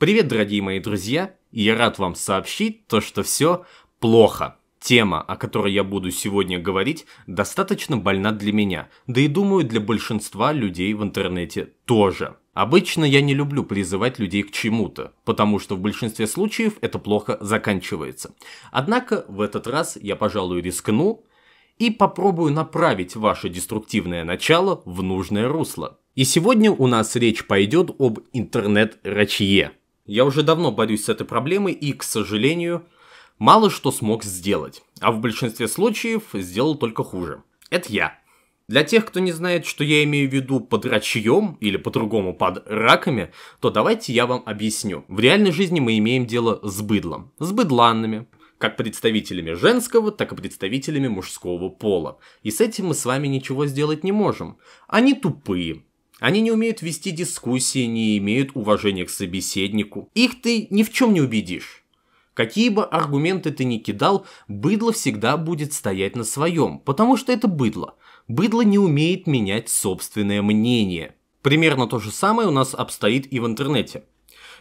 Привет, дорогие мои друзья, я рад вам сообщить то, что все плохо. Тема, о которой я буду сегодня говорить, достаточно больна для меня, да и думаю для большинства людей в интернете тоже. Обычно я не люблю призывать людей к чему-то, потому что в большинстве случаев это плохо заканчивается. Однако в этот раз я, пожалуй, рискну и попробую направить ваше деструктивное начало в нужное русло. И сегодня у нас речь пойдет об интернет-рачье. Я уже давно борюсь с этой проблемой и, к сожалению, мало что смог сделать, а в большинстве случаев сделал только хуже. Это я. Для тех, кто не знает, что я имею в виду под рачьем или по-другому под раками, то давайте я вам объясню. В реальной жизни мы имеем дело с быдлом, с быдланными, как представителями женского, так и представителями мужского пола. И с этим мы с вами ничего сделать не можем. Они тупые, они не умеют вести дискуссии, не имеют уважения к собеседнику. Их ты ни в чем не убедишь. Какие бы аргументы ты ни кидал, быдло всегда будет стоять на своем, потому что это быдло. Быдло не умеет менять собственное мнение. Примерно то же самое у нас обстоит и в интернете.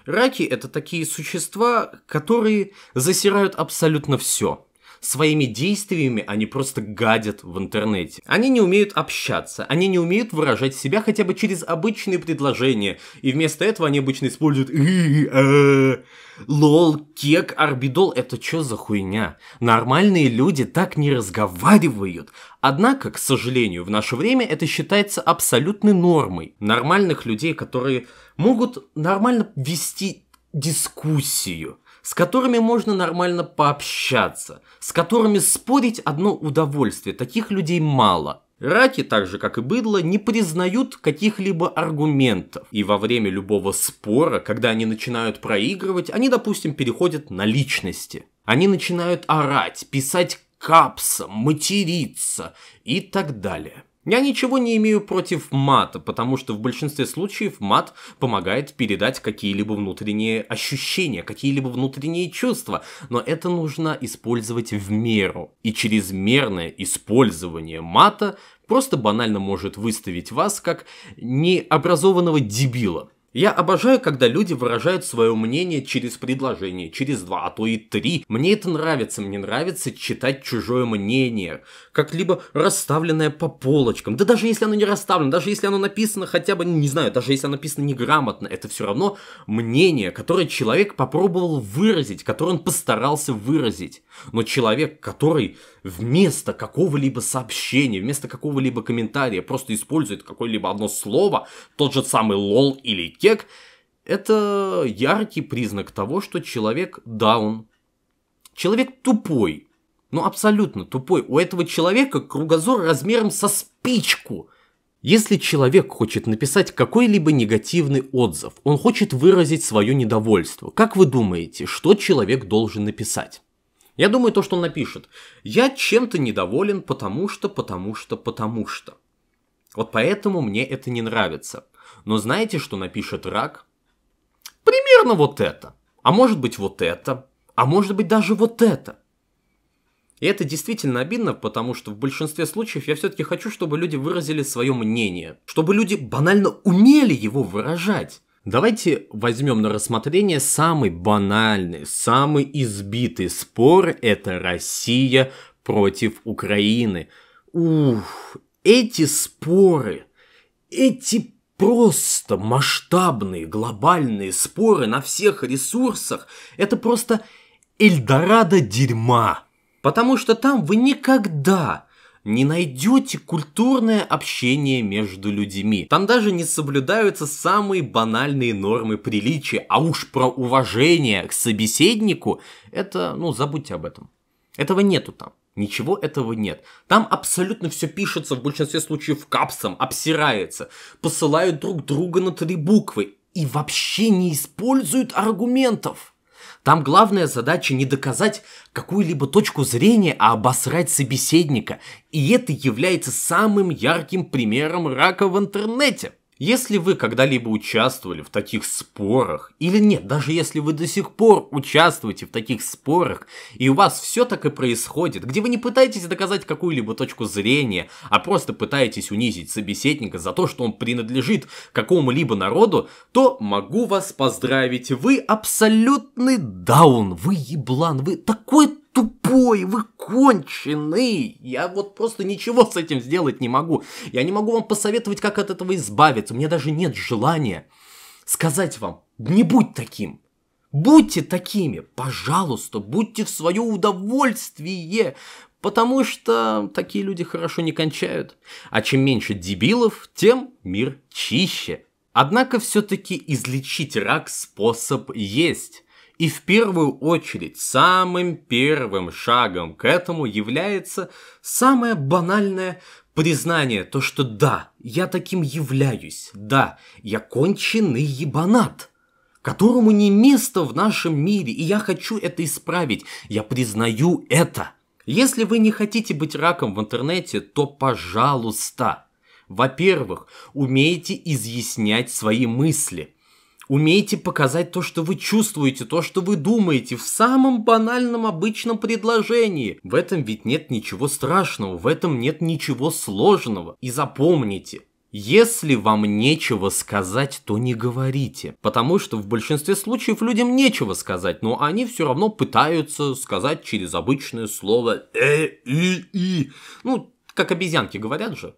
Раки – это такие существа, которые засирают абсолютно все – своими действиями они просто гадят в интернете. Они не умеют общаться, они не умеют выражать себя хотя бы через обычные предложения, и вместо этого они обычно используют «э», лол, кек, арбидол. Это чё за хуйня? Нормальные люди так не разговаривают. Однако, к сожалению, в наше время это считается абсолютной нормой. Нормальных людей, которые могут нормально вести дискуссию с которыми можно нормально пообщаться, с которыми спорить одно удовольствие. Таких людей мало. Раки, так же как и быдло, не признают каких-либо аргументов. И во время любого спора, когда они начинают проигрывать, они, допустим, переходят на личности. Они начинают орать, писать капсом, материться и так далее. Я ничего не имею против мата, потому что в большинстве случаев мат помогает передать какие-либо внутренние ощущения, какие-либо внутренние чувства, но это нужно использовать в меру. И чрезмерное использование мата просто банально может выставить вас как необразованного дебила. Я обожаю, когда люди выражают свое мнение через предложение, через два, а то и три. Мне это нравится, мне нравится читать чужое мнение, как-либо расставленное по полочкам. Да даже если оно не расставлено, даже если оно написано хотя бы, не знаю, даже если оно написано неграмотно, это все равно мнение, которое человек попробовал выразить, которое он постарался выразить. Но человек, который вместо какого-либо сообщения, вместо какого-либо комментария просто использует какое-либо одно слово, тот же самый лол или кек, это яркий признак того, что человек даун. Человек тупой, ну абсолютно тупой. У этого человека кругозор размером со спичку – если человек хочет написать какой-либо негативный отзыв, он хочет выразить свое недовольство, как вы думаете, что человек должен написать? Я думаю, то, что он напишет. Я чем-то недоволен, потому что, потому что, потому что. Вот поэтому мне это не нравится. Но знаете, что напишет рак? Примерно вот это. А может быть вот это. А может быть даже вот это. И это действительно обидно, потому что в большинстве случаев я все-таки хочу, чтобы люди выразили свое мнение. Чтобы люди банально умели его выражать. Давайте возьмем на рассмотрение самый банальный, самый избитый спор – это Россия против Украины. Ух, эти споры, эти просто масштабные глобальные споры на всех ресурсах. Это просто Эльдорадо дерьма. Потому что там вы никогда не найдете культурное общение между людьми. Там даже не соблюдаются самые банальные нормы приличия, а уж про уважение к собеседнику, это, ну, забудьте об этом. Этого нету там. Ничего этого нет. Там абсолютно все пишется, в большинстве случаев капсом, обсирается, посылают друг друга на три буквы и вообще не используют аргументов. Там главная задача не доказать какую-либо точку зрения, а обосрать собеседника. И это является самым ярким примером рака в интернете. Если вы когда-либо участвовали в таких спорах, или нет, даже если вы до сих пор участвуете в таких спорах, и у вас все так и происходит, где вы не пытаетесь доказать какую-либо точку зрения, а просто пытаетесь унизить собеседника за то, что он принадлежит какому-либо народу, то могу вас поздравить, вы абсолютный даун, вы еблан, вы такой тупой, вы конченый. Я вот просто ничего с этим сделать не могу. Я не могу вам посоветовать, как от этого избавиться. У меня даже нет желания сказать вам, не будь таким. Будьте такими, пожалуйста, будьте в свое удовольствие, потому что такие люди хорошо не кончают. А чем меньше дебилов, тем мир чище. Однако все-таки излечить рак способ есть. И в первую очередь, самым первым шагом к этому является самое банальное признание, то что да, я таким являюсь, да, я конченый ебанат, которому не место в нашем мире, и я хочу это исправить, я признаю это. Если вы не хотите быть раком в интернете, то пожалуйста. Во-первых, умейте изъяснять свои мысли – Умейте показать то, что вы чувствуете, то, что вы думаете в самом банальном обычном предложении. В этом ведь нет ничего страшного, в этом нет ничего сложного. И запомните, если вам нечего сказать, то не говорите. Потому что в большинстве случаев людям нечего сказать, но они все равно пытаются сказать через обычное слово «э», «и», «и». Ну, как обезьянки говорят же.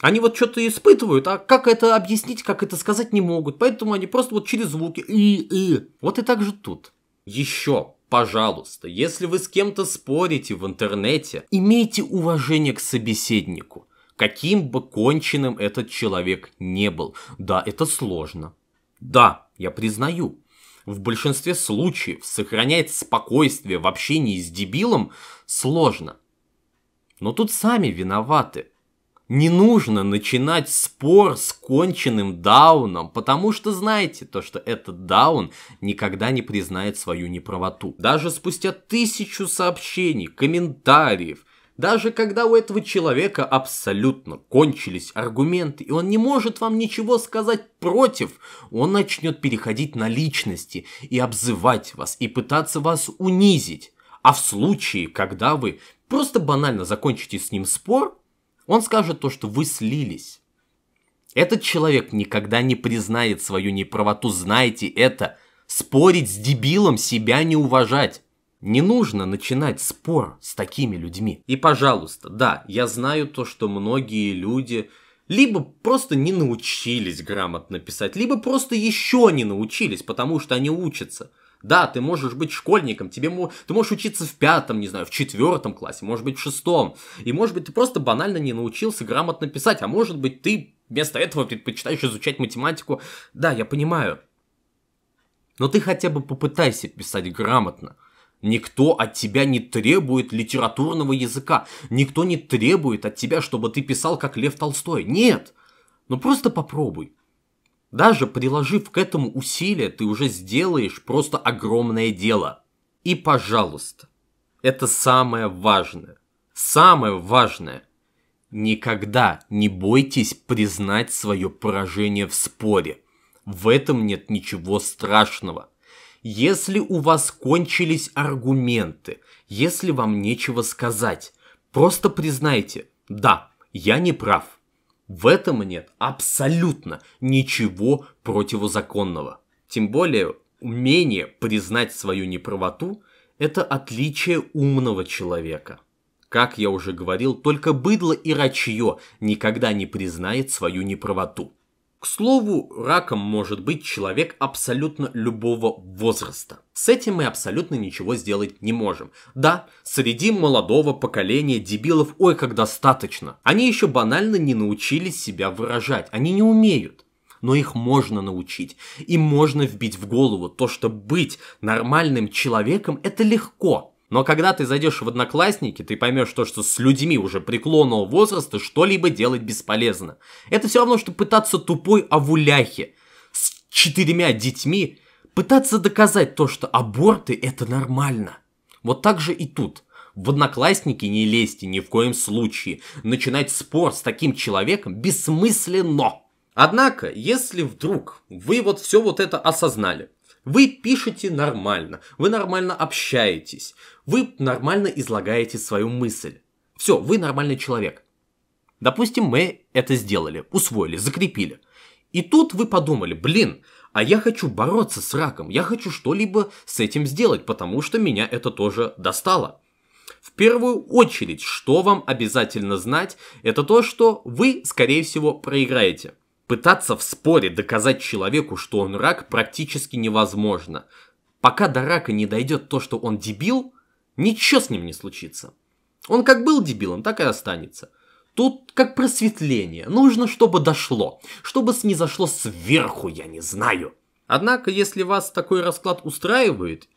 Они вот что-то испытывают, а как это объяснить, как это сказать не могут. Поэтому они просто вот через звуки и-и. Вот и так же тут. Еще пожалуйста, если вы с кем-то спорите в интернете, имейте уважение к собеседнику. Каким бы конченным этот человек не был. Да, это сложно. Да, я признаю. В большинстве случаев сохранять спокойствие в общении с дебилом сложно. Но тут сами виноваты. Не нужно начинать спор с конченным дауном, потому что знаете то, что этот даун никогда не признает свою неправоту. Даже спустя тысячу сообщений, комментариев, даже когда у этого человека абсолютно кончились аргументы, и он не может вам ничего сказать против, он начнет переходить на личности и обзывать вас, и пытаться вас унизить. А в случае, когда вы просто банально закончите с ним спор, он скажет то, что вы слились. Этот человек никогда не признает свою неправоту, знаете это. Спорить с дебилом себя не уважать. Не нужно начинать спор с такими людьми. И, пожалуйста, да, я знаю то, что многие люди либо просто не научились грамотно писать, либо просто еще не научились, потому что они учатся. Да, ты можешь быть школьником, тебе ты можешь учиться в пятом, не знаю, в четвертом классе, может быть, в шестом. И, может быть, ты просто банально не научился грамотно писать, а может быть, ты вместо этого предпочитаешь изучать математику. Да, я понимаю. Но ты хотя бы попытайся писать грамотно. Никто от тебя не требует литературного языка. Никто не требует от тебя, чтобы ты писал как Лев Толстой. Нет! Ну просто попробуй. Даже приложив к этому усилия, ты уже сделаешь просто огромное дело. И, пожалуйста, это самое важное. Самое важное. Никогда не бойтесь признать свое поражение в споре. В этом нет ничего страшного. Если у вас кончились аргументы, если вам нечего сказать, просто признайте, да, я не прав. В этом нет абсолютно ничего противозаконного. Тем более, умение признать свою неправоту – это отличие умного человека. Как я уже говорил, только быдло и рачье никогда не признает свою неправоту. К слову, раком может быть человек абсолютно любого возраста. С этим мы абсолютно ничего сделать не можем. Да, среди молодого поколения дебилов ой как достаточно. Они еще банально не научились себя выражать, они не умеют. Но их можно научить, и можно вбить в голову то, что быть нормальным человеком это легко. Но когда ты зайдешь в одноклассники, ты поймешь то, что с людьми уже преклонного возраста что-либо делать бесполезно. Это все равно, что пытаться тупой овуляхе с четырьмя детьми, пытаться доказать то, что аборты это нормально. Вот так же и тут. В одноклассники не лезьте ни в коем случае. Начинать спор с таким человеком бессмысленно. Однако, если вдруг вы вот все вот это осознали, вы пишете нормально, вы нормально общаетесь, вы нормально излагаете свою мысль. Все, вы нормальный человек. Допустим, мы это сделали, усвоили, закрепили. И тут вы подумали, блин, а я хочу бороться с раком, я хочу что-либо с этим сделать, потому что меня это тоже достало. В первую очередь, что вам обязательно знать, это то, что вы, скорее всего, проиграете. Пытаться в споре доказать человеку, что он рак, практически невозможно. Пока до рака не дойдет то, что он дебил, ничего с ним не случится. Он как был дебилом, так и останется. Тут как просветление. Нужно, чтобы дошло. Чтобы снизошло сверху, я не знаю. Однако, если вас такой расклад устраивает,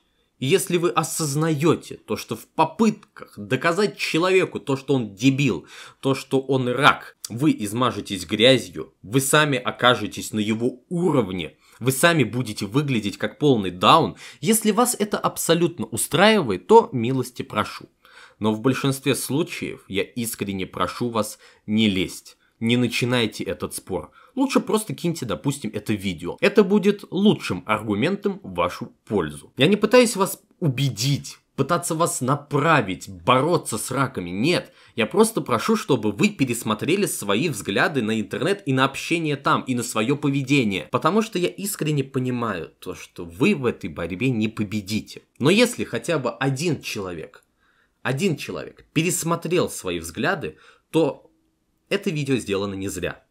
если вы осознаете то, что в попытках доказать человеку то, что он дебил, то, что он рак, вы измажетесь грязью, вы сами окажетесь на его уровне, вы сами будете выглядеть как полный даун. Если вас это абсолютно устраивает, то милости прошу. Но в большинстве случаев я искренне прошу вас не лезть, не начинайте этот спор – Лучше просто киньте, допустим, это видео. Это будет лучшим аргументом в вашу пользу. Я не пытаюсь вас убедить, пытаться вас направить, бороться с раками. Нет, я просто прошу, чтобы вы пересмотрели свои взгляды на интернет и на общение там, и на свое поведение. Потому что я искренне понимаю то, что вы в этой борьбе не победите. Но если хотя бы один человек, один человек пересмотрел свои взгляды, то это видео сделано не зря.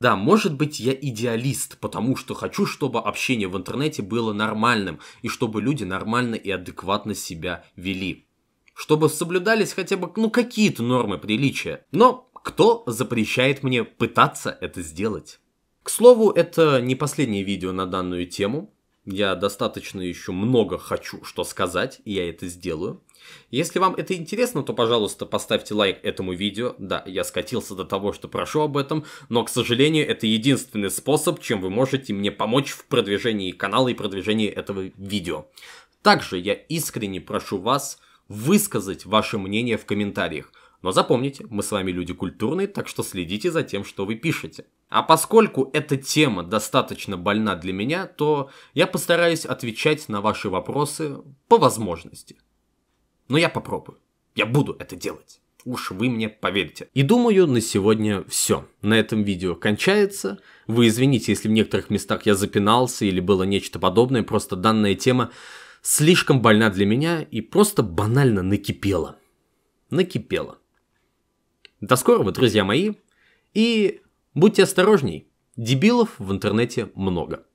Да, может быть, я идеалист, потому что хочу, чтобы общение в интернете было нормальным, и чтобы люди нормально и адекватно себя вели. Чтобы соблюдались хотя бы, ну, какие-то нормы приличия. Но кто запрещает мне пытаться это сделать? К слову, это не последнее видео на данную тему. Я достаточно еще много хочу что сказать, и я это сделаю. Если вам это интересно, то, пожалуйста, поставьте лайк этому видео. Да, я скатился до того, что прошу об этом, но, к сожалению, это единственный способ, чем вы можете мне помочь в продвижении канала и продвижении этого видео. Также я искренне прошу вас высказать ваше мнение в комментариях. Но запомните, мы с вами люди культурные, так что следите за тем, что вы пишете. А поскольку эта тема достаточно больна для меня, то я постараюсь отвечать на ваши вопросы по возможности. Но я попробую. Я буду это делать. Уж вы мне поверите. И думаю, на сегодня все. На этом видео кончается. Вы извините, если в некоторых местах я запинался или было нечто подобное, просто данная тема слишком больна для меня и просто банально накипела. Накипела. До скорого, друзья мои. И будьте осторожней. Дебилов в интернете много.